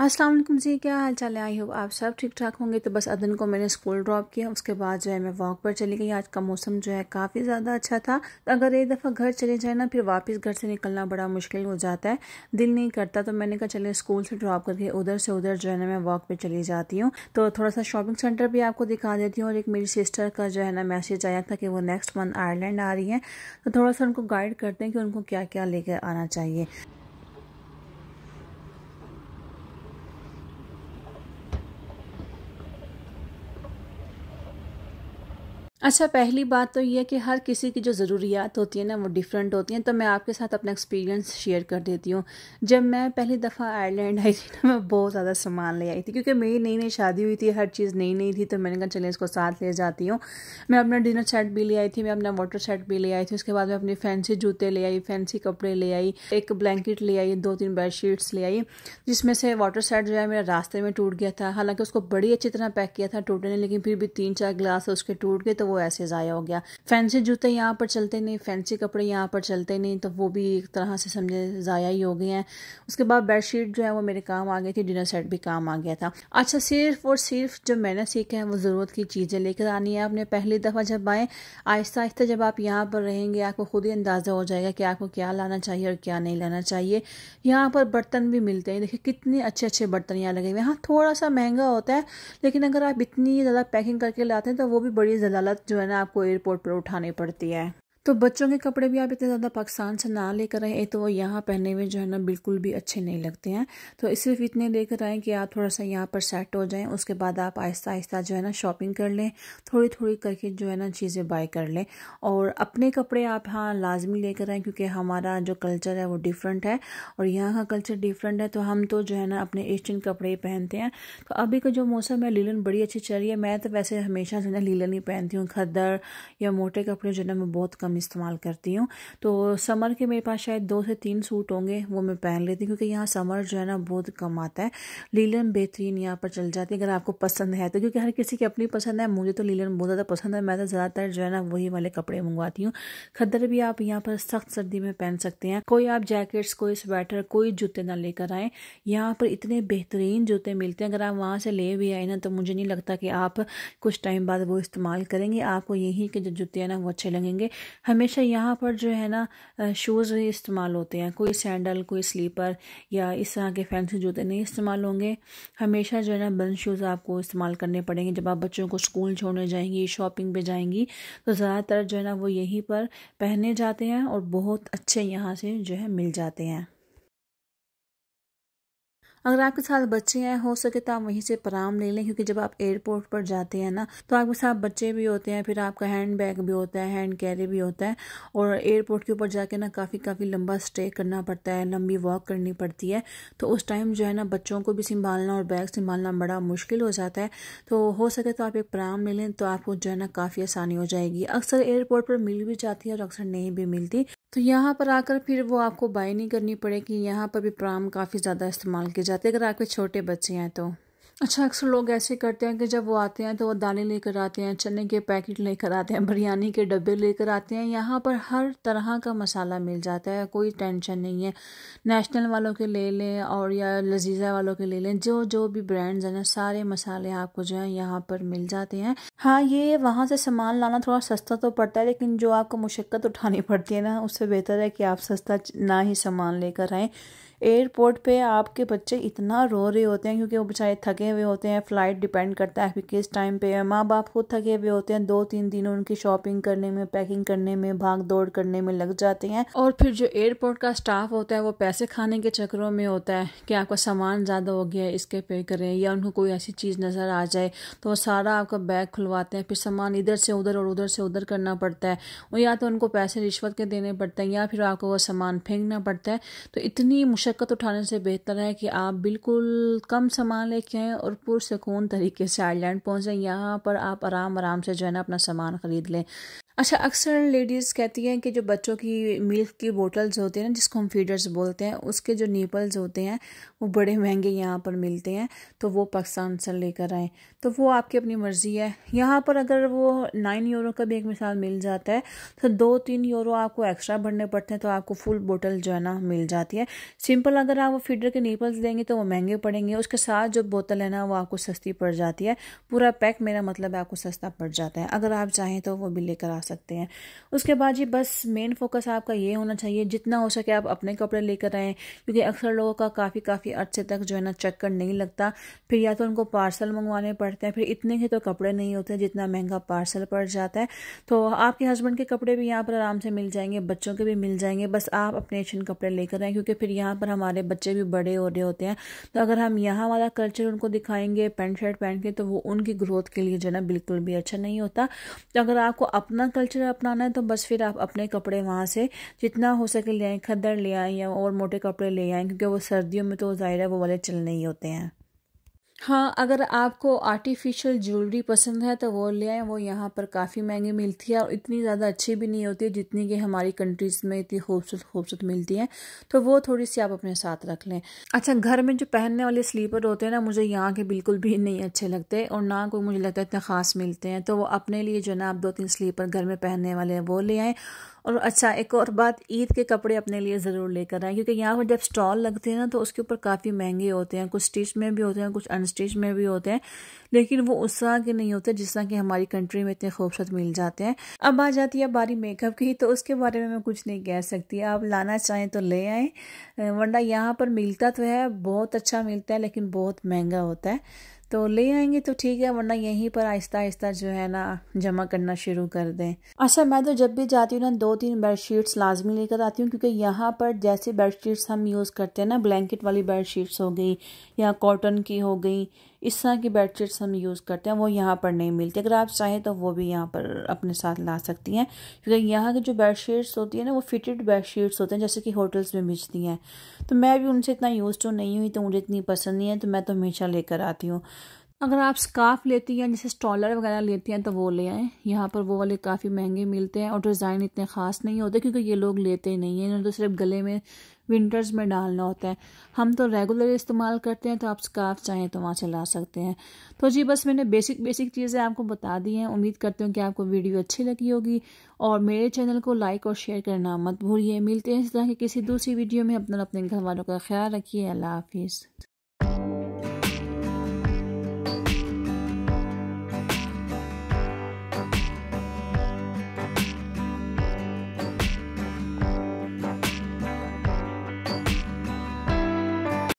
अस्सलाम वालेकुम जी क्या हाल चाल है आई होप आप सब ठीक ठाक होंगे तो बस अदन को मैंने स्कूल ड्रॉप किया उसके बाद जो है मैं वॉक पर चली गई आज का मौसम जो है काफ़ी ज़्यादा अच्छा था तो अगर एक दफ़ा घर चले जाए ना फिर वापस घर से निकलना बड़ा मुश्किल हो जाता है दिल नहीं करता तो मैंने कहा चले स्कूल से ड्रॉप करके उधर से उधर जो है ना मैं वॉक पर चली जाती हूँ तो थोड़ा सा शॉपिंग सेंटर भी आपको दिखा देती हूँ और एक मेरी सिस्टर का जो है ना मैसेज आया था कि वो नेक्स्ट मंथ आयरलैंड आ रही है तो थोड़ा सा उनको गाइड करते हैं कि उनको क्या क्या लेकर आना चाहिए अच्छा पहली बात तो यह कि हर किसी की जो ज़रूरियात होती है ना वो डिफरेंट होती हैं तो मैं आपके साथ अपना एक्सपीरियंस शेयर कर देती हूँ जब मैं पहली दफ़ा आयरलैंड आई थी ना मैं बहुत ज़्यादा सामान ले आई थी क्योंकि मेरी नई नई शादी हुई थी हर चीज़ नई नई थी तो मैंने कहा चले इसको साथ ले जाती हूँ मैं अपना डिनर सेट भी ले आई थी मैं अपना वाटर सेट भी ले आई थी उसके बाद मैं अपने फैंसी जूते ले आई फैंसी कपड़े ले आई एक ब्लैंकेट ले आई दो तीन बेड शीट्स ले आई जिसमें से वाटर सेट जो है मेरा रास्ते में टूट गया था हालाँकि उसको बड़ी अच्छी तरह पैक किया था टूटने लेकिन फिर भी तीन चार गिलास उसके टूट गए तो वो ऐसे ज़ाया हो गया फैंसी जूते यहाँ पर चलते नहीं फैंसी कपड़े यहाँ पर चलते नहीं तो वो भी एक तरह से समझे ज़ाया ही हो गए हैं उसके बाद बेडशीट जो है वो मेरे काम आ गई थी डिनर सेट भी काम आ गया था अच्छा सिर्फ और सिर्फ जो मैंने सीखा है वो ज़रूरत की चीज़ें लेकर आनी है आपने पहली दफ़ा जब आएँ आहिस्ता आहिस्ता जब आप यहाँ पर रहेंगे आपको खुद ही अंदाज़ा हो जाएगा कि आपको क्या लाना चाहिए और क्या नहीं लाना चाहिए यहाँ पर बर्तन भी मिलते हैं देखिए कितने अच्छे अच्छे बर्तन यहाँ लगे हुए हैं हाँ थोड़ा सा महंगा होता है लेकिन अगर आप इतनी ज़्यादा पैकिंग करके लाते हैं तो वो भी बड़ी जलालत जो है ना आपको एयरपोर्ट पर उठानी पड़ती है तो बच्चों के कपड़े भी आप इतने ज़्यादा पाकिस्तान से ना लेकर आए तो वो यहाँ पहने हुए जो है ना बिल्कुल भी अच्छे नहीं लगते हैं तो सिर्फ इतने लेकर आएँ कि आप थोड़ा सा यहाँ पर सेट हो जाएँ उसके बाद आप आहिस्ता आहिस्ता जो है ना शॉपिंग कर लें थोड़ी थोड़ी करके जो है ना चीज़ें बाय कर लें और अपने कपड़े आप हाँ लाजमी लेकर आएँ क्योंकि हमारा जो कल्चर है वो डिफरेंट है और यहाँ का कल्चर डिफरेंट है तो हम तो जो है ना अपने एशियन कपड़े पहनते हैं तो अभी का जो मौसम है लीलन बड़ी अच्छी चल रही है मैं तो वैसे हमेशा जो है ना लीलन ही पहनती हूँ खद्दर या मोटे कपड़े जो है ना मैं बहुत कम कम इस्तेमाल करती हूँ तो समर के मेरे पास शायद दो से तीन सूट होंगे वो मैं पहन लेती हूँ क्योंकि यहाँ समर जो है ना बहुत कम आता है लीलन बेहतरीन यहाँ पर चल जाती है अगर आपको पसंद है तो क्योंकि हर किसी की अपनी पसंद है मुझे तो लीलन बहुत ज़्यादा पसंद है मैं तो ज़्यादातर जो है ना वही वाले कपड़े मंगवाती हूँ खद्दर भी आप यहाँ पर सख्त सर्दी में पहन सकते हैं कोई आप जैकेट्स कोई स्वेटर कोई जूते ना लेकर आएँ यहाँ पर इतने बेहतरीन जूते मिलते हैं अगर आप वहाँ से ले भी आए ना तो मुझे नहीं लगता कि आप कुछ टाइम बाद वो इस्तेमाल करेंगे आपको यहीं के जो जूते हैं ना वो अच्छे लगेंगे हमेशा यहाँ पर जो है ना शूज़ ही इस्तेमाल होते हैं कोई सैंडल कोई स्लीपर या इस तरह के फैंसी जूते नहीं इस्तेमाल होंगे हमेशा जो है ना बंद शूज़ आपको इस्तेमाल करने पड़ेंगे जब आप बच्चों को स्कूल छोड़ने जाएंगी शॉपिंग पे जाएंगी तो ज़्यादातर जो है ना वो यहीं पर पहने जाते हैं और बहुत अच्छे यहाँ से जो है मिल जाते हैं अगर आपके साथ बच्चे हैं हो सके तो आप वहीं से पराम ले लें क्योंकि जब आप एयरपोर्ट पर जाते हैं ना तो आपके साथ बच्चे भी होते हैं फिर आपका हैंड बैग भी होता है हैंड कैरी भी होता है और एयरपोर्ट के ऊपर जाके ना काफ़ी काफ़ी लंबा स्टे करना पड़ता है लंबी वॉक करनी पड़ती है तो उस टाइम जो है ना बच्चों को भी संभालना और बैग संभालना बड़ा मुश्किल हो जाता है तो हो सके तो आप एक पराम ले लें तो आपको जो है ना काफ़ी आसानी हो जाएगी अक्सर एयरपोर्ट पर मिल भी जाती है और अक्सर नहीं भी मिलती तो यहाँ पर आकर फिर वो आपको बाय नहीं करनी पड़ेगी यहाँ पर भी प्राम काफ़ी ज़्यादा इस्तेमाल किए जाते अगर आपके छोटे बच्चे हैं तो अच्छा अक्सर लोग ऐसे करते हैं कि जब वो आते हैं तो वो दालें लेकर आते हैं चने के पैकेट लेकर आते हैं बिरयानी के डब्बे लेकर आते हैं यहाँ पर हर तरह का मसाला मिल जाता है कोई टेंशन नहीं है नेशनल वालों के ले लें और या लजीज़ा वालों के ले लें जो जो भी ब्रांड्स हैं ना सारे मसाले आपको जो है यहाँ पर मिल जाते हैं हाँ ये वहाँ से सामान लाना थोड़ा सस्ता तो पड़ता है लेकिन जो आपको मुशक्क़त उठानी पड़ती है ना उससे बेहतर है कि आप सस्ता ना ही सामान लेकर आएँ एयरपोर्ट पे आपके बच्चे इतना रो रहे होते हैं क्योंकि वो बेचारे थके हुए होते हैं फ़्लाइट डिपेंड करता है कि किस टाइम पे है माँ बाप खुद थके हुए होते हैं दो तीन दिन उनकी शॉपिंग करने में पैकिंग करने में भाग दौड़ करने में लग जाते हैं और फिर जो एयरपोर्ट का स्टाफ होता है वो पैसे खाने के चक्करों में होता है कि आपका सामान ज़्यादा हो गया है इसके पे करें या उनको कोई ऐसी चीज़ नज़र आ जाए तो वो सारा आपका बैग खुलवाते हैं फिर सामान इधर से उधर और उधर से उधर करना पड़ता है या तो उनको पैसे रिश्वत के देने पड़ते हैं या फिर आपको वो सामान फेंकना पड़ता है तो इतनी मुश्किल मशक्क़त उठाने से बेहतर है कि आप बिल्कुल कम सामान लेके आएँ और पुरसकून तरीके से आयरलैंड पहुँचें यहाँ पर आप आराम आराम से जो है ना अपना सामान ख़रीद लें अच्छा अक्सर लेडीज़ कहती हैं कि जो बच्चों की मिल्क की बोटल्स होती हैं ना जिसको हम फीडर्स बोलते हैं उसके जो नीपल्स होते हैं वो बड़े महंगे यहाँ पर मिलते हैं तो वो पाकिस्तान से लेकर आएँ तो वो आपकी अपनी मर्ज़ी है यहाँ पर अगर वो नाइन यूरो का भी एक मिसाल मिल जाता है तो दो तीन यूरो आपको एक्स्ट्रा भरने पड़ते हैं तो आपको फुल बोटल जो है ना मिल जाती है सिम सिंपल अगर आप वो फीडर के नीपल्स देंगे तो वो महंगे पड़ेंगे उसके साथ जो बोतल है ना वो आपको सस्ती पड़ जाती है पूरा पैक मेरा मतलब है आपको सस्ता पड़ जाता है अगर आप चाहें तो वो भी लेकर आ सकते हैं उसके बाद जी बस मेन फोकस आपका ये होना चाहिए जितना हो सके आप अपने कपड़े लेकर आएँ क्योंकि अक्सर लोगों का काफ़ी काफ़ी अर्से तक जो है ना चक्कर नहीं लगता फिर या तो उनको पार्सल मंगवाने पड़ते हैं फिर इतने के तो कपड़े नहीं होते जितना महंगा पार्सल पड़ जाता है तो आपके हस्बैंड के कपड़े भी यहाँ पर आराम से मिल जाएंगे बच्चों के भी मिल जाएंगे बस आप अपने एशियन कपड़े लेकर आएँ क्योंकि फिर यहाँ पर हमारे बच्चे भी बड़े हो रहे होते हैं तो अगर हम यहाँ वाला कल्चर उनको दिखाएंगे पेंट शर्ट पहन के तो वो उनकी ग्रोथ के लिए जो ना बिल्कुल भी अच्छा नहीं होता तो अगर आपको अपना कल्चर अपनाना है तो बस फिर आप अपने कपड़े वहाँ से जितना हो सके ले आए खद्दर ले आए या और मोटे कपड़े ले आए क्योंकि वो सर्दियों में तो ज़ाहिर है वो वाले चलने ही होते हैं हाँ अगर आपको आर्टिफिशियल ज्वेलरी पसंद है तो वो ले आए वो यहाँ पर काफ़ी महंगी मिलती है और इतनी ज़्यादा अच्छी भी नहीं होती है जितनी कि हमारी कंट्रीज़ में इतनी खूबसूरत खूबसूरत मिलती है तो वो थोड़ी सी आप अपने साथ रख लें अच्छा घर में जो पहनने वाले स्लीपर होते हैं ना मुझे यहाँ के बिल्कुल भी नहीं अच्छे लगते और ना कोई मुझे लगता है इतने ख़ास मिलते हैं तो वो अपने लिए जो है ना आप दो तीन स्लीपर घर में पहनने वाले हैं वो ले आएँ और अच्छा एक और बात ईद के कपड़े अपने लिए ज़रूर लेकर आएँ क्योंकि यहाँ पर जब स्टॉल लगते हैं ना तो उसके ऊपर काफ़ी महंगे होते हैं कुछ स्टिच में भी होते हैं कुछ अनस्टिच में भी होते हैं लेकिन वो उस तरह के नहीं होते जिस तरह के हमारी कंट्री में इतने खूबसूरत मिल जाते हैं अब आ जाती है बारी मेकअप की तो उसके बारे में मैं कुछ नहीं कह सकती आप लाना चाहें तो ले आएँ वरना यहाँ पर मिलता तो है बहुत अच्छा मिलता है लेकिन बहुत महंगा होता है तो ले आएंगे तो ठीक है वरना यहीं पर आहिस्ता आहिस्ता जो है ना जमा करना शुरू कर दें अच्छा मैं तो जब भी जाती हूँ ना दो तीन बेडशीट्स लाजमी लेकर आती हूँ क्योंकि यहाँ पर जैसे बेडशीट्स हम यूज़ करते हैं ना ब्लैंकेट वाली बेडशीट्स हो गई या कॉटन की हो गई इस तरह की बेडशीट्स हम यूज़ करते हैं वो यहाँ पर नहीं मिलती अगर आप चाहें तो वो भी यहाँ पर अपने साथ ला सकती हैं क्योंकि यहाँ की जो बेडशीट्स होती है ना वो फिटेड बेडशीट्स होते हैं जैसे कि होटल्स में मिलती हैं तो मैं भी उनसे इतना यूज़ तो नहीं हुई तो मुझे इतनी पसंद नहीं है तो मैं तो हमेशा लेकर आती हूँ अगर आप स्काफ लेती हैं जैसे स्टॉलर वगैरह लेती हैं तो वो ले आएँ यहाँ पर वो वाले काफ़ी महंगे मिलते हैं और डिज़ाइन इतने ख़ास नहीं होते क्योंकि ये लोग लेते ही नहीं हैं इन्हें तो सिर्फ गले में विंटर्स में डालना होता है हम तो रेगुलर इस्तेमाल करते हैं तो आप स्काफ चाहें तो वहाँ चला सकते हैं तो जी बस मैंने बेसिक बेसिक चीज़ें आपको बता दी हैं उम्मीद करती हूँ कि आपको वीडियो अच्छी लगी होगी और मेरे चैनल को लाइक और शेयर करना मत भूलिए मिलते हैं इस तरह की किसी दूसरी वीडियो में अपना अपने घर वालों का ख्याल रखिए अल्लाह हाफिज़